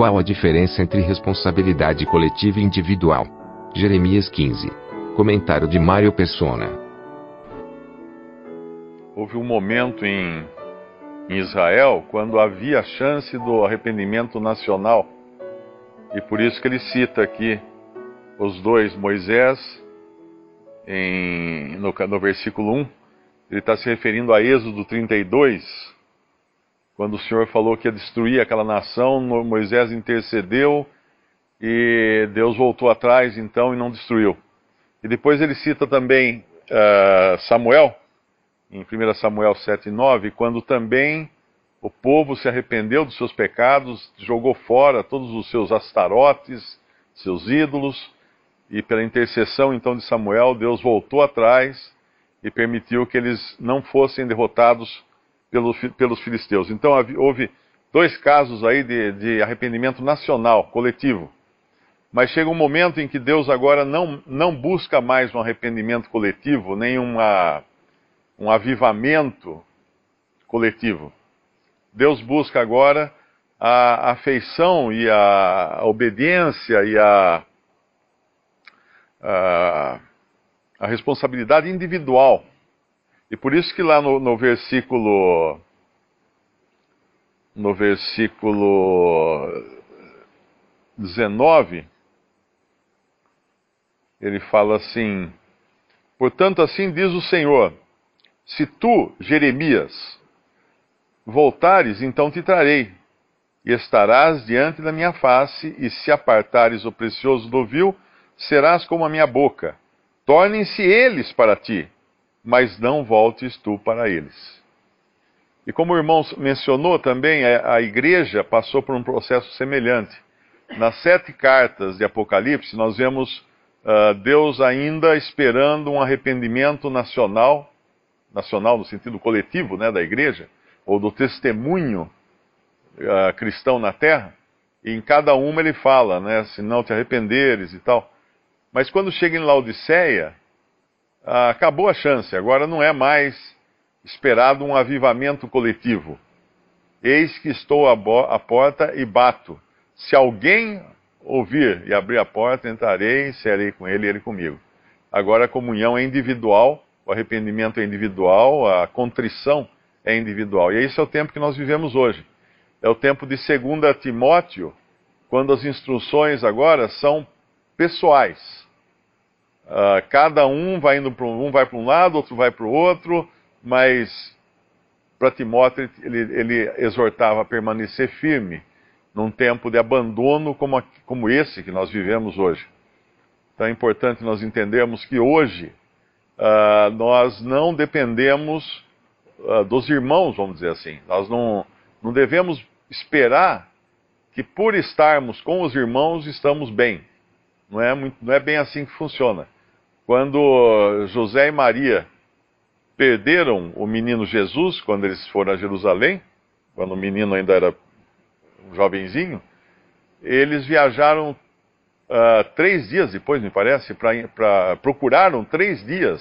Qual a diferença entre responsabilidade coletiva e individual? Jeremias 15. Comentário de Mário Persona. Houve um momento em, em Israel quando havia a chance do arrependimento nacional. E por isso que ele cita aqui os dois, Moisés, em, no, no versículo 1, ele está se referindo a Êxodo 32, quando o Senhor falou que ia destruir aquela nação, Moisés intercedeu e Deus voltou atrás então e não destruiu. E depois ele cita também uh, Samuel, em 1 Samuel 7 e 9, quando também o povo se arrependeu dos seus pecados, jogou fora todos os seus astarotes, seus ídolos, e pela intercessão então de Samuel, Deus voltou atrás e permitiu que eles não fossem derrotados pelos, pelos filisteus. Então houve dois casos aí de, de arrependimento nacional, coletivo. Mas chega um momento em que Deus agora não, não busca mais um arrependimento coletivo, nem uma, um avivamento coletivo. Deus busca agora a afeição e a obediência e a, a, a responsabilidade individual e por isso que lá no, no versículo. No versículo 19, ele fala assim: Portanto, assim diz o Senhor: Se tu, Jeremias, voltares, então te trarei, e estarás diante da minha face, e se apartares o precioso do vil, serás como a minha boca. Tornem-se eles para ti, mas não voltes tu para eles. E como o irmão mencionou também, é, a igreja passou por um processo semelhante. Nas sete cartas de Apocalipse, nós vemos uh, Deus ainda esperando um arrependimento nacional, nacional no sentido coletivo né, da igreja, ou do testemunho uh, cristão na terra. E em cada uma ele fala, né, se não te arrependeres e tal. Mas quando chega em Laodiceia, ah, acabou a chance, agora não é mais esperado um avivamento coletivo. Eis que estou à porta e bato. Se alguém ouvir e abrir a porta, entrarei, serei com ele e ele comigo. Agora a comunhão é individual, o arrependimento é individual, a contrição é individual. E esse é, é o tempo que nós vivemos hoje. É o tempo de 2 Timóteo, quando as instruções agora são pessoais. Uh, cada um vai indo para um, um vai para um lado, outro vai para o outro, mas para Timóteo ele, ele, exortava a permanecer firme num tempo de abandono como, como esse que nós vivemos hoje. Então é importante nós entendermos que hoje uh, nós não dependemos uh, dos irmãos, vamos dizer assim. Nós não, não devemos esperar que por estarmos com os irmãos estamos bem. Não é, muito, não é bem assim que funciona. Quando José e Maria perderam o menino Jesus, quando eles foram a Jerusalém, quando o menino ainda era um jovenzinho, eles viajaram uh, três dias depois, me parece, para procuraram três dias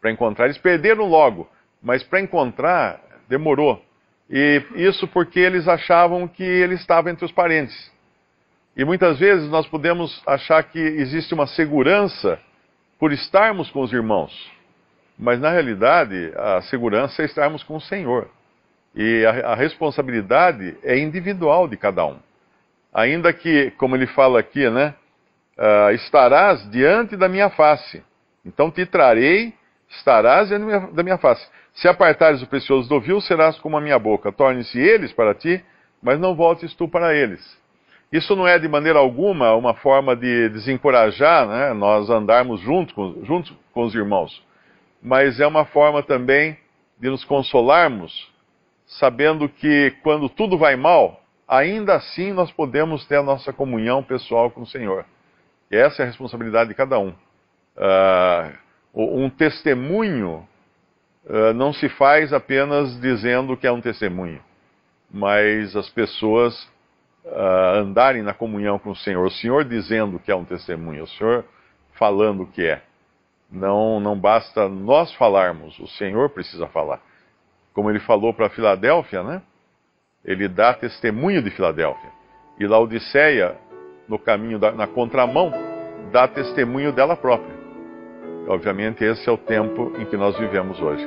para encontrar. Eles perderam logo, mas para encontrar demorou. E isso porque eles achavam que ele estava entre os parentes. E muitas vezes nós podemos achar que existe uma segurança por estarmos com os irmãos. Mas na realidade, a segurança é estarmos com o Senhor. E a, a responsabilidade é individual de cada um. Ainda que, como ele fala aqui, né? Uh, estarás diante da minha face. Então te trarei, estarás diante da minha, face. Se apartares o precioso do vil, serás como a minha boca. Torne-se eles para ti, mas não voltes tu para eles. Isso não é de maneira alguma uma forma de desencorajar né, nós andarmos junto com, juntos com os irmãos, mas é uma forma também de nos consolarmos, sabendo que quando tudo vai mal, ainda assim nós podemos ter a nossa comunhão pessoal com o Senhor. E essa é a responsabilidade de cada um. Uh, um testemunho uh, não se faz apenas dizendo que é um testemunho, mas as pessoas uh, andarem na comunhão com o Senhor, o Senhor dizendo que é um testemunho, o Senhor falando que é. Não, não basta nós falarmos, o Senhor precisa falar. Como ele falou para Filadélfia, né? Ele dá testemunho de Filadélfia. E Laodiceia, no caminho, da, na contramão, dá testemunho dela própria. Obviamente, esse é o tempo em que nós vivemos hoje.